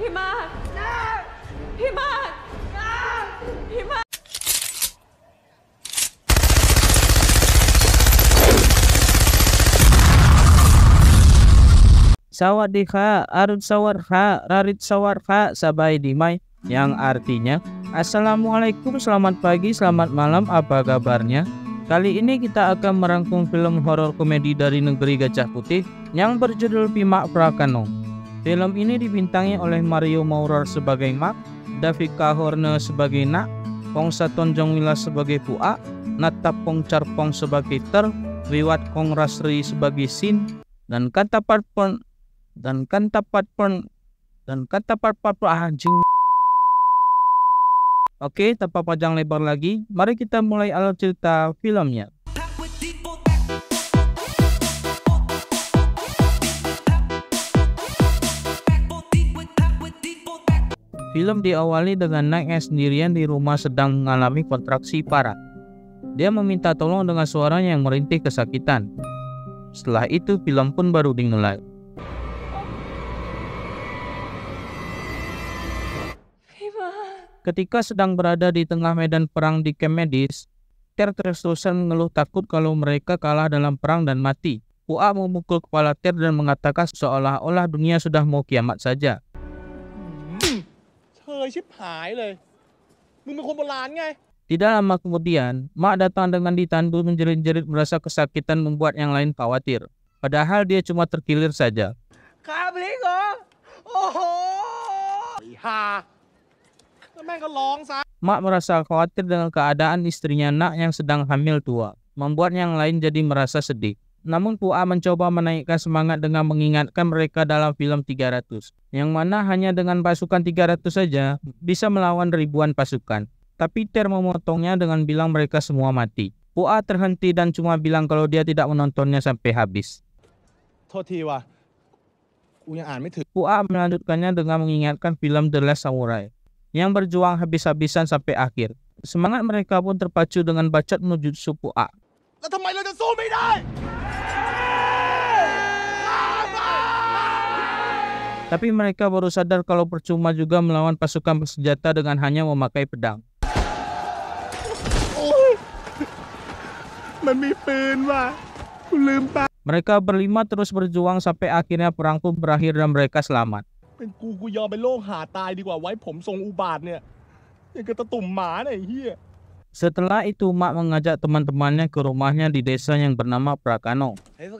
Arun Rarit Dimai, yang artinya Assalamualaikum, selamat pagi, selamat malam, apa kabarnya? Kali ini kita akan merangkum film horor komedi dari negeri Gajah Putih yang berjudul Pimak Prakanong. Film ini dibintangi oleh Mario Maurer sebagai Mark, David Kahorne sebagai Nak, Pong Saton Jongwila sebagai Pua, Natap Pong Charpong sebagai Ter, Riwat Kong Rasri sebagai Sin, dan kata Parpon, dan kata Parpon, dan kata Kantapat ah, anjing. Oke, tanpa panjang lebar lagi, mari kita mulai alur cerita filmnya. Film diawali dengan naik yang sendirian di rumah sedang mengalami kontraksi parah. Dia meminta tolong dengan suaranya yang merintih kesakitan. Setelah itu film pun baru dimulai. Ketika sedang berada di tengah medan perang di camp medis, Ter terus mengeluh takut kalau mereka kalah dalam perang dan mati. Ua memukul kepala Ter dan mengatakan seolah-olah dunia sudah mau kiamat saja. Tidak lama kemudian, Mak datang dengan ditandu menjerit-jerit merasa kesakitan membuat yang lain khawatir. Padahal dia cuma terkilir saja. Oh! Mak merasa khawatir dengan keadaan istrinya Nak yang sedang hamil tua, membuat yang lain jadi merasa sedih. Namun Pua mencoba menaikkan semangat dengan mengingatkan mereka dalam film 300, yang mana hanya dengan pasukan 300 saja bisa melawan ribuan pasukan. Tapi Ter memotongnya dengan bilang mereka semua mati. Pua terhenti dan cuma bilang kalau dia tidak menontonnya sampai habis. Pua melanjutkannya dengan mengingatkan film The Last Samurai, yang berjuang habis-habisan sampai akhir. Semangat mereka pun terpacu dengan bacot menuju Pua. A. Tapi mereka baru sadar kalau percuma juga melawan pasukan bersenjata dengan hanya memakai pedang. Mereka berlima terus berjuang sampai akhirnya perang pun berakhir dan mereka selamat. Iya. Setelah itu Mak mengajak teman-temannya ke rumahnya di desa yang bernama Prakano. Hey,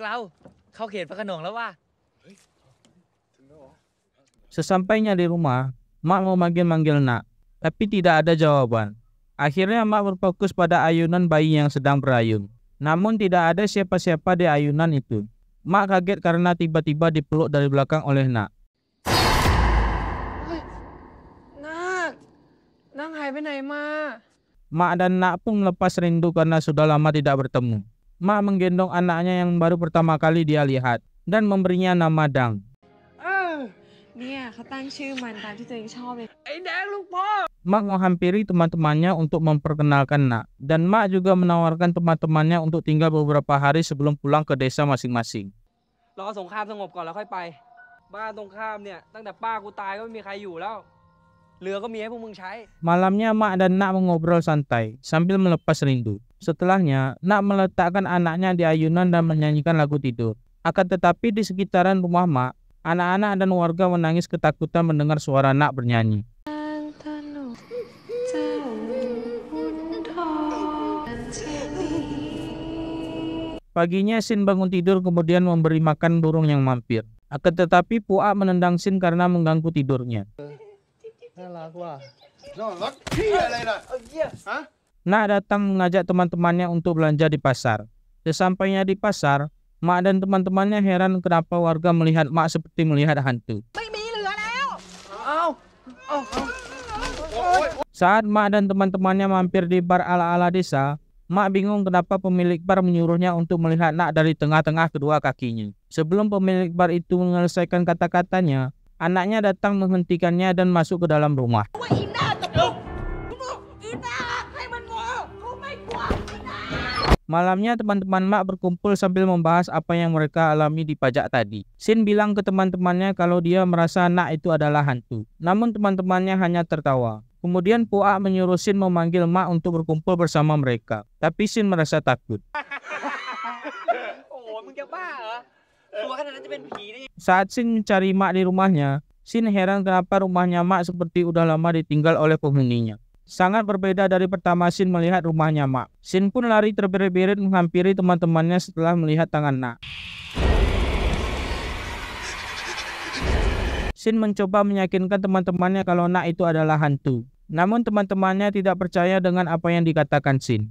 Sesampainya di rumah, Mak mau manggil-manggil nak, tapi tidak ada jawaban. Akhirnya Mak berfokus pada ayunan bayi yang sedang berayun. Namun tidak ada siapa-siapa di ayunan itu. Mak kaget karena tiba-tiba dipeluk dari belakang oleh Nak. Nak, Nang Mak dan Nak pun lepas rindu karena sudah lama tidak bertemu. Mak menggendong anaknya yang baru pertama kali dia lihat dan memberinya nama Dang. เนี่ยเขาตั้งชื่อมันตามที่ตัวเองชอบเลยไอ้แดงลูกพ่อ Mak menghampiri teman-temannya untuk memperkenalkan Nak, dan Mak juga menawarkan teman-temannya untuk tinggal beberapa hari sebelum pulang ke desa masing-masing. Malamnya Mak dan Nak mengobrol santai sambil melepas rindu. Setelahnya, Nak meletakkan anaknya di dan menyanyikan lagu tidur. Akan tetapi di sekitaran rumah Mak, Anak-anak dan warga menangis ketakutan mendengar suara anak bernyanyi. Paginya Sin bangun tidur kemudian memberi makan burung yang mampir. Akan tetapi Pua menendang Sin karena mengganggu tidurnya. Nak datang mengajak teman-temannya untuk belanja di pasar. Sesampainya di pasar, Mak dan teman-temannya heran kenapa warga melihat Mak seperti melihat hantu. Saat Mak dan teman-temannya mampir di bar ala-ala desa, Mak bingung kenapa pemilik bar menyuruhnya untuk melihat Nak dari tengah-tengah kedua kakinya. Sebelum pemilik bar itu menyelesaikan kata-katanya, anaknya datang menghentikannya dan masuk ke dalam rumah. Wait, Malamnya teman-teman Mak berkumpul sambil membahas apa yang mereka alami di pajak tadi. Sin bilang ke teman-temannya kalau dia merasa Nak itu adalah hantu. Namun teman-temannya hanya tertawa. Kemudian Puak menyuruh Sin memanggil Mak untuk berkumpul bersama mereka. Tapi Sin merasa takut. Oh, Saat Sin mencari Mak di rumahnya, Sin heran kenapa rumahnya Mak seperti udah lama ditinggal oleh penghuninya. Sangat berbeda dari pertama sin melihat rumahnya Mak. Sin pun lari terbirit-birit menghampiri teman-temannya setelah melihat tangan Nak. Sin mencoba meyakinkan teman-temannya kalau Nak itu adalah hantu. Namun teman-temannya tidak percaya dengan apa yang dikatakan Shin.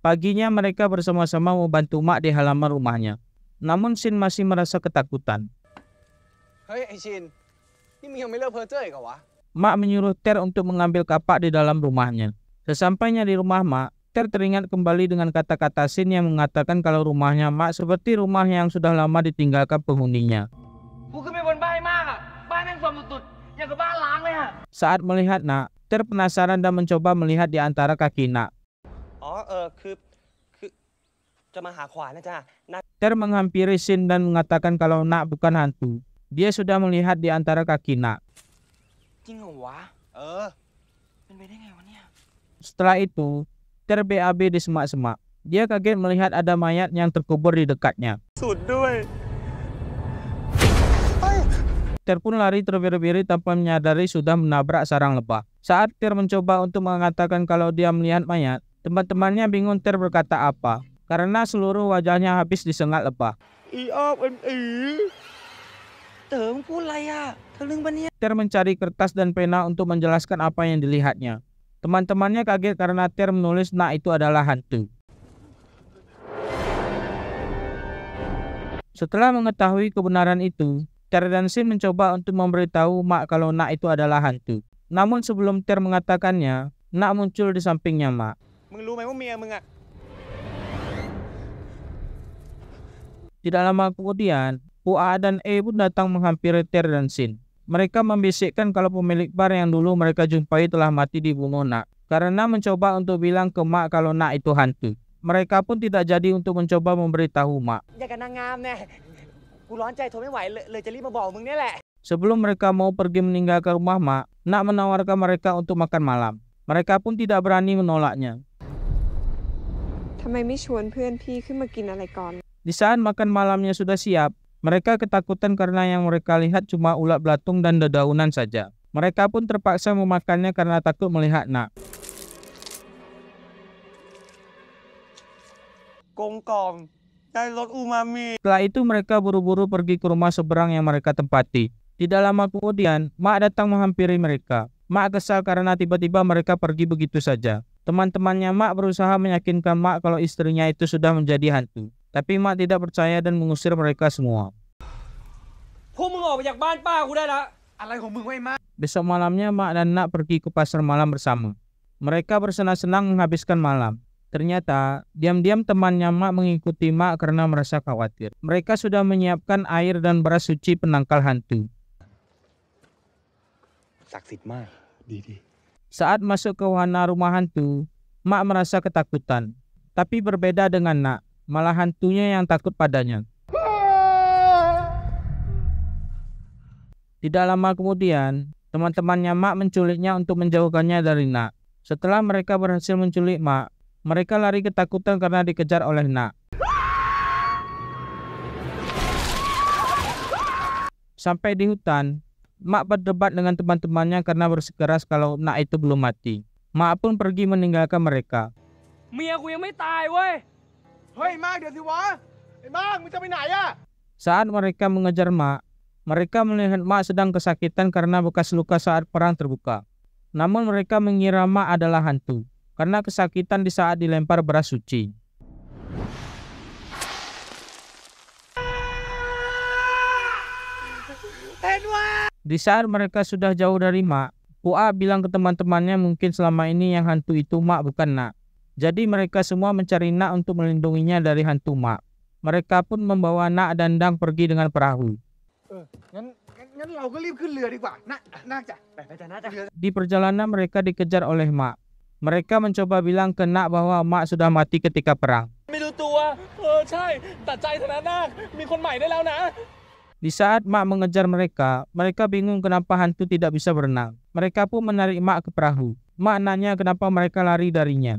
Paginya mereka bersama-sama membantu Mak di halaman rumahnya. Namun sin masih merasa ketakutan. Hei Shin, Mak menyuruh Ter untuk mengambil kapak di dalam rumahnya. Sesampainya di rumah Mak, Ter teringat kembali dengan kata-kata Sin yang mengatakan kalau rumahnya Mak seperti rumah yang sudah lama ditinggalkan penghuninya. Ya. Saat melihat Nak, Ter penasaran dan mencoba melihat di antara kaki Nak. Oh, eh, Ter menghampiri Sin dan mengatakan kalau Nak bukan hantu. Dia sudah melihat di antara kaki Nak. Eh, Setelah itu, terbab di semak-semak. Dia kaget melihat ada mayat yang terkubur di dekatnya. Eh. Ter pun lari terbiri-biri tanpa menyadari sudah menabrak sarang lebah. Saat Ter mencoba untuk mengatakan kalau dia melihat mayat, teman-temannya bingung Ter berkata apa karena seluruh wajahnya habis disengat lebah. Iya, Ya, ya. Ter mencari kertas dan pena untuk menjelaskan apa yang dilihatnya. Teman-temannya kaget karena Ter menulis nak itu adalah hantu. Setelah mengetahui kebenaran itu, Ter dan Sin mencoba untuk memberitahu Mak kalau nak itu adalah hantu. Namun sebelum Ter mengatakannya, nak muncul di sampingnya Mak. Ya, Tidak lama kemudian, Pua dan E pun datang menghampiri Ter dan Sin. Mereka membisikkan kalau pemilik bar yang dulu mereka jumpai telah mati bunuh Nak karena mencoba untuk bilang ke Mak kalau Nak itu hantu. Mereka pun tidak jadi untuk mencoba memberitahu Mak. Sebelum mereka mau pergi meninggalkan rumah Mak, Nak menawarkan mereka untuk makan malam. Mereka pun tidak berani menolaknya. Di saat makan malamnya sudah siap, mereka ketakutan karena yang mereka lihat cuma ulat belatung dan dedaunan saja. Mereka pun terpaksa memakannya karena takut melihat nak. Kongkong, Taylor umami. Setelah itu mereka buru-buru pergi ke rumah seberang yang mereka tempati. Tidak lama kemudian, Mak datang menghampiri mereka. Mak kesal karena tiba-tiba mereka pergi begitu saja. Teman-temannya Mak berusaha meyakinkan Mak kalau istrinya itu sudah menjadi hantu. Tapi mak tidak percaya dan mengusir mereka semua. Besok malamnya mak dan nak pergi ke pasar malam bersama. Mereka bersenang-senang menghabiskan malam. Ternyata, diam-diam temannya Mak mengikuti Mak karena merasa khawatir. Mereka sudah menyiapkan air dan beras suci penangkal hantu. Saksit Mak, Didi. Saat masuk ke wahana rumah hantu, Mak merasa ketakutan. Tapi berbeda dengan Nak, malah hantunya yang takut padanya. Tidak lama kemudian, teman-temannya Mak menculiknya untuk menjauhkannya dari Nak. Setelah mereka berhasil menculik Mak, mereka lari ketakutan karena dikejar oleh Nak. Sampai di hutan, Mak berdebat dengan teman-temannya karena bersikeras kalau Nak itu belum mati. Mak pun pergi meninggalkan mereka. "Mie aku yang mati, Wei!" ya? Saat mereka mengejar Mak, mereka melihat Mak sedang kesakitan karena bekas luka saat perang terbuka. Namun mereka mengira Mak adalah hantu karena kesakitan di saat dilempar beras suci. Di saat mereka sudah jauh dari Mak, Pua bilang ke teman-temannya mungkin selama ini yang hantu itu Mak bukan Nak. Jadi mereka semua mencari nak untuk melindunginya dari hantu mak. Mereka pun membawa nak dan dang pergi dengan perahu. Eh, Di perjalanan mereka dikejar oleh mak. Mereka mencoba bilang ke nak bahwa mak sudah mati ketika perang. Di saat Mak mengejar mereka, mereka bingung kenapa hantu tidak bisa berenang. Mereka pun menarik Mak ke perahu. Mak nanya kenapa mereka lari darinya.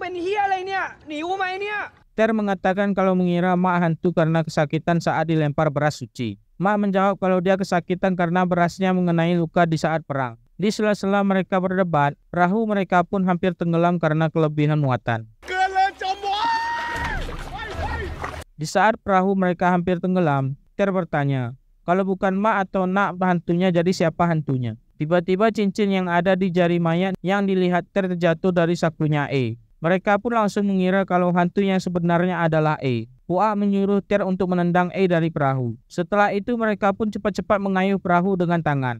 Ya. Ya. Ter mengatakan kalau mengira Ma hantu karena kesakitan saat dilempar beras suci. Ma menjawab kalau dia kesakitan karena berasnya mengenai luka di saat perang. Di sela-sela mereka berdebat, perahu mereka pun hampir tenggelam karena kelebihan muatan. Di saat perahu mereka hampir tenggelam, Ter bertanya, kalau bukan Ma atau Nak hantunya jadi siapa hantunya? Tiba-tiba cincin yang ada di jari mayat yang dilihat Ter terjatuh dari sakunya E. Mereka pun langsung mengira kalau hantu yang sebenarnya adalah E. Hua menyuruh Ter untuk menendang E dari perahu. Setelah itu mereka pun cepat-cepat mengayuh perahu dengan tangan.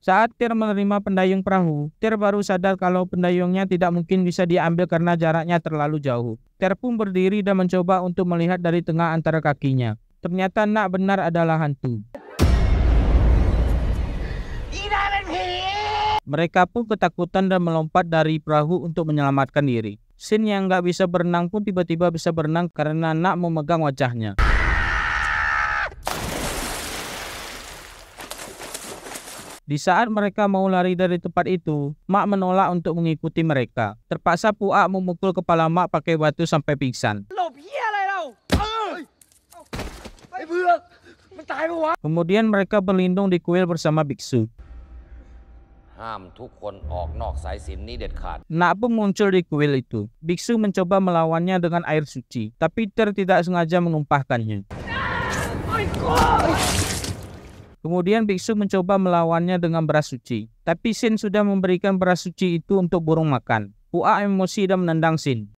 Saat Tir menerima pendayung perahu, Tir baru sadar kalau pendayungnya tidak mungkin bisa diambil karena jaraknya terlalu jauh. Tir pun berdiri dan mencoba untuk melihat dari tengah antara kakinya. Ternyata nak benar adalah hantu. Mereka pun ketakutan dan melompat dari perahu untuk menyelamatkan diri. Sin yang nggak bisa berenang pun tiba-tiba bisa berenang karena Nak memegang wajahnya. Di saat mereka mau lari dari tempat itu, Mak menolak untuk mengikuti mereka. Terpaksa Puak memukul kepala Mak pakai batu sampai pingsan. Kemudian mereka berlindung di kuil bersama biksu. Nah, Nak pun muncul di kuil itu. Biksu mencoba melawannya dengan air suci, tapi Ter tidak sengaja menumpahkannya. Kemudian biksu mencoba melawannya dengan beras suci, tapi Sin sudah memberikan beras suci itu untuk burung makan. Pua emosi dan menendang Sin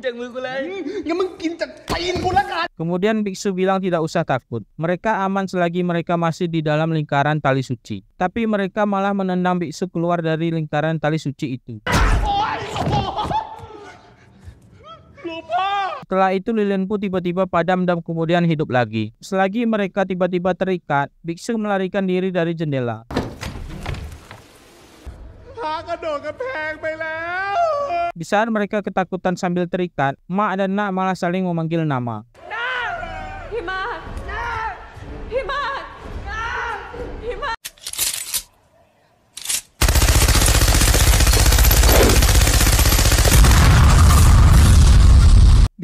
kan? Kemudian biksu bilang tidak usah takut. Mereka aman selagi mereka masih di dalam lingkaran tali suci. Tapi mereka malah menendang biksu keluar dari lingkaran tali suci itu. Setelah itu lilin pun tiba-tiba padam dan kemudian hidup lagi. Selagi mereka tiba-tiba terikat, biksu melarikan diri dari jendela. bela. Di saat mereka ketakutan sambil terikat, Ma dan Nak malah saling memanggil nama. Di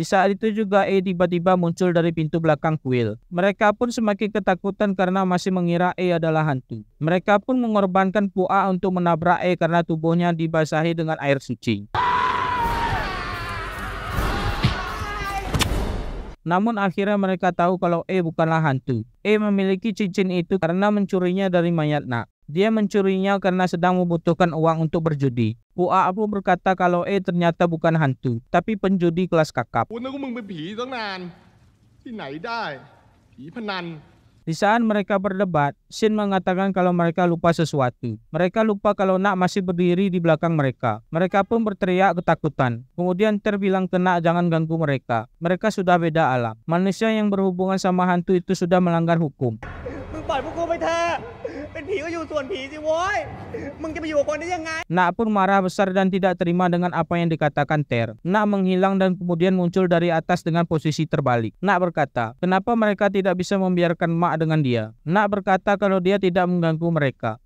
saat itu juga E tiba-tiba muncul dari pintu belakang kuil. Mereka pun semakin ketakutan karena masih mengira E adalah hantu. Mereka pun mengorbankan Pua untuk menabrak E karena tubuhnya dibasahi dengan air suci. Namun akhirnya mereka tahu kalau E bukanlah hantu. E memiliki cincin itu karena mencurinya dari mayat nak. Dia mencurinya karena sedang membutuhkan uang untuk berjudi. Pua Abu berkata kalau E ternyata bukan hantu, tapi penjudi kelas kakap. Di saat mereka berdebat, Shin mengatakan kalau mereka lupa sesuatu. Mereka lupa kalau Nak masih berdiri di belakang mereka. Mereka pun berteriak ketakutan. Kemudian terbilang ke Nak jangan ganggu mereka. Mereka sudah beda alam. Manusia yang berhubungan sama hantu itu sudah melanggar hukum. Nak pun marah besar dan tidak terima dengan apa yang dikatakan Ter. Nak menghilang dan kemudian muncul dari atas dengan posisi terbalik. Nak berkata, kenapa mereka tidak bisa membiarkan Mak dengan dia? Nak berkata kalau dia tidak mengganggu mereka.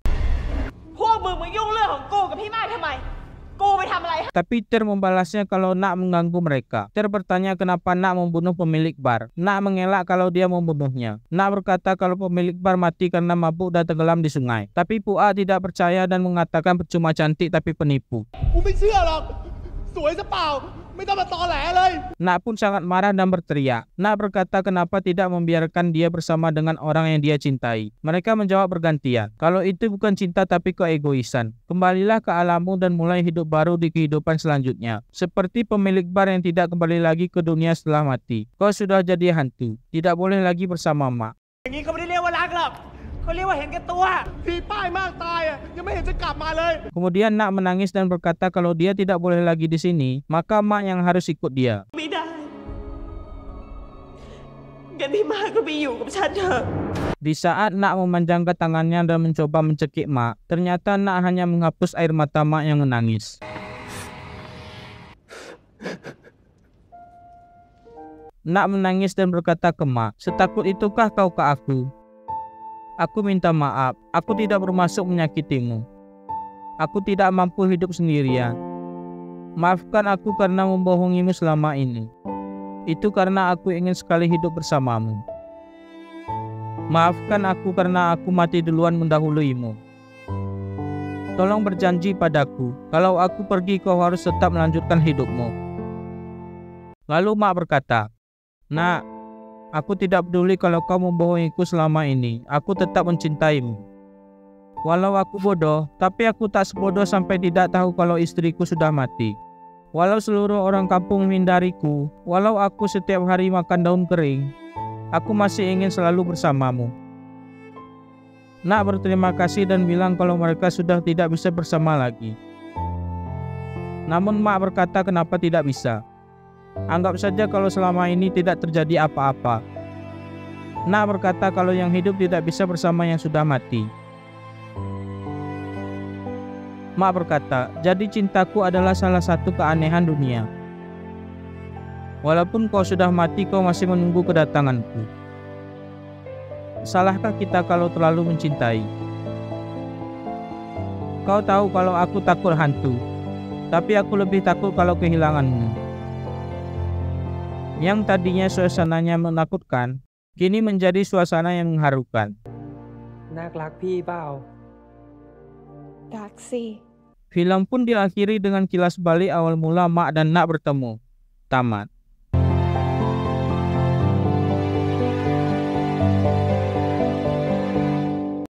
Tapi Ter membalasnya kalau nak mengganggu mereka. Ter bertanya kenapa nak membunuh pemilik bar. Nak mengelak kalau dia membunuhnya. Nak berkata kalau pemilik bar mati karena mabuk dan tenggelam di sungai. Tapi Pua tidak percaya dan mengatakan percuma cantik tapi penipu. Minta bertoleh leh. Nak pun sangat marah dan berteriak. Nak berkata kenapa tidak membiarkan dia bersama dengan orang yang dia cintai. Mereka menjawab bergantian. Kalau itu bukan cinta tapi keegoisan. Kembalilah ke alammu dan mulai hidup baru di kehidupan selanjutnya. Seperti pemilik bar yang tidak kembali lagi ke dunia setelah mati. Kau sudah jadi hantu. Tidak boleh lagi bersama mak. Ini kembali lewat เขาเรียกว่าเห็นแก่ตัวผีป้ายมากตายอ่ะยังไม่เห็นจะกลับมาเลย Kemudian Nak menangis dan berkata kalau dia tidak boleh lagi di sini, maka Mak yang harus ikut dia. ไม่ได้งั้นพี่มาก็ไปอยู่กับฉันเถอะ Di saat Nak memanjangkan tangannya dan mencoba mencekik Mak, ternyata Nak hanya menghapus air mata Mak yang menangis. Nak menangis dan berkata ke Mak, setakut itukah kau ke aku? Aku minta maaf, aku tidak bermaksud menyakitimu. Aku tidak mampu hidup sendirian. Maafkan aku karena membohongimu selama ini. Itu karena aku ingin sekali hidup bersamamu. Maafkan aku karena aku mati duluan mendahuluimu. Tolong berjanji padaku, kalau aku pergi kau harus tetap melanjutkan hidupmu. Lalu Mak berkata, Nak, Aku tidak peduli kalau kau membohongiku selama ini. Aku tetap mencintaimu. Walau aku bodoh, tapi aku tak sebodoh sampai tidak tahu kalau istriku sudah mati. Walau seluruh orang kampung menghindariku, walau aku setiap hari makan daun kering, aku masih ingin selalu bersamamu. Nak berterima kasih dan bilang kalau mereka sudah tidak bisa bersama lagi. Namun Mak berkata kenapa tidak bisa. Anggap saja kalau selama ini tidak terjadi apa-apa. Nak berkata kalau yang hidup tidak bisa bersama yang sudah mati. Mak berkata, jadi cintaku adalah salah satu keanehan dunia. Walaupun kau sudah mati, kau masih menunggu kedatanganku. Salahkah kita kalau terlalu mencintai? Kau tahu kalau aku takut hantu, tapi aku lebih takut kalau kehilanganmu. Yang tadinya suasananya menakutkan, kini menjadi suasana yang mengharukan. Film pun diakhiri dengan kilas balik awal mula Mak dan Nak bertemu. Tamat.